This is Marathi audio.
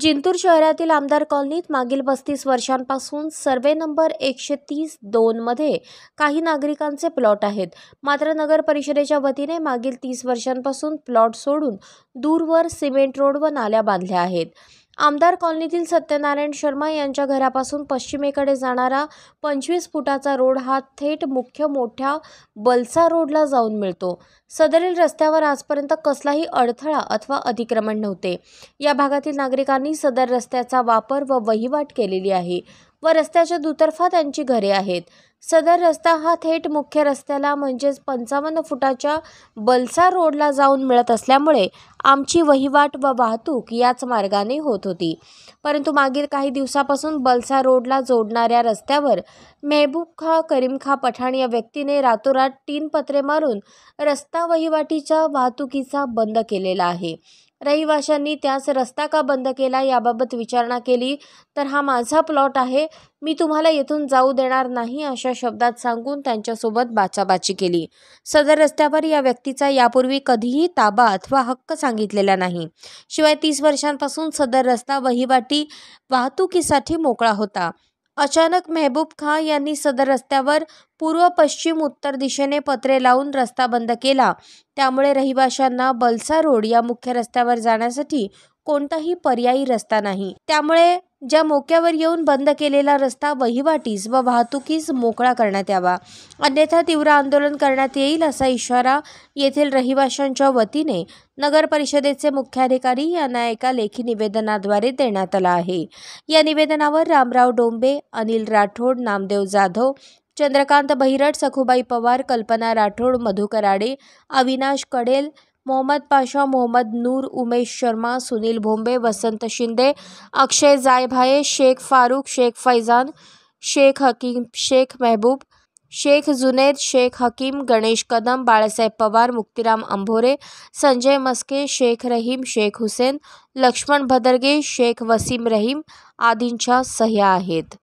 जिंतूर शहरातील आमदार कॉलनीत मागील पस्तीस वर्षांपासून सर्वे नंबर एकशे तीस दोनमध्ये काही नागरिकांचे प्लॉट आहेत मात्र नगर परिषदेच्या वतीने मागील तीस वर्षांपासून प्लॉट सोडून दूरवर सिमेंट रोड व नाल्या बांधल्या आहेत आमदार कॉलनीतील सत्यनारायण शर्मा यांच्या घरापासून पश्चिमेकडे जाणारा पंचवीस फुटाचा रोड हा थेट मुख्य मोठ्या बलसा रोडला जाऊन मिळतो सदरील रस्त्यावर आजपर्यंत कसलाही अडथळा अथवा अतिक्रमण नव्हते या भागातील नागरिकांनी सदर रस्त्याचा वापर व वहिवाट केलेली आहे व रस्त्याच्या दुतर्फा त्यांची घरे आहेत सदर रस्ता हा थेट मुख्य रस्त्याला म्हणजेच पंचावन्न फुटाच्या बलसा रोडला जाऊन मिळत असल्यामुळे आमची वहिवाट व वाहतूक याच मार्गाने होत होती परंतु मागील काही दिवसापासून बलसा रोडला जोडणाऱ्या रस्त्यावर मेहबूब खा करीम खा पठाण या व्यक्तीने रातोरात तीन पत्रे मारून रस्ता वहिवाटीच्या वाहतुकीचा बंद केलेला आहे रहिवाशांनी त्यास रस्ता का बंद केला याबाबत विचारणा केली तर हा माझा प्लॉट आहे मी तुम्हाला येथून जाऊ देणार नाही अशा शब्दात सांगून त्यांच्यासोबत बाचाबाची केली सदर रस्त्यावर या व्यक्तीचा यापूर्वी कधीही ताबा अथवा हक्क सांगितलेला नाही शिवाय तीस वर्षांपासून सदर रस्ता वहिवाटी वाहतुकीसाठी मोकळा होता अचानक मेहबूब खां यांनी सदर रस्त्यावर पूर्व पश्चिम उत्तर दिशेने पत्रे लावून रस्ता बंद केला त्यामुळे रहिवाशांना बलसा रोड या मुख्य रस्त्यावर जाण्यासाठी कोणताही पर्यायी रस्ता नाही त्यामुळे ज्या मोक्यावर येऊन बंद केलेला रस्ता वहिवाटीस व वाहतुकीस मोकळा करण्यात यावा अन्यथा तीव्र आंदोलन करण्यात येईल असा इशारा येथील रहिवाशांच्या वतीने नगर परिषदेचे मुख्याधिकारी यांना एका लेखी निवेदनाद्वारे देण्यात आला आहे या निवेदनावर रामराव डोंबे अनिल राठोड नामदेव जाधव चंद्रकांत बहिरट सखुबाई पवार कल्पना राठोड मधुकराडे अविनाश कडेल मोहम्मद पाशा मोहम्मद नूर उमेश शर्मा सुनील भोंबे वसंत शिंदे अक्षय जायभाये शेख फारूक शेख फैजान शेख हकीम शेख महबूब, शेख जुनेद शेख हकीम गणेश कदम बाळासाहेब पवार मुक्तिराम अंभोरे संजय मस्के शेख रहीम शेख हुसेन लक्ष्मण भदरगे शेख वसीम रहीम आदींच्या सह्या आहेत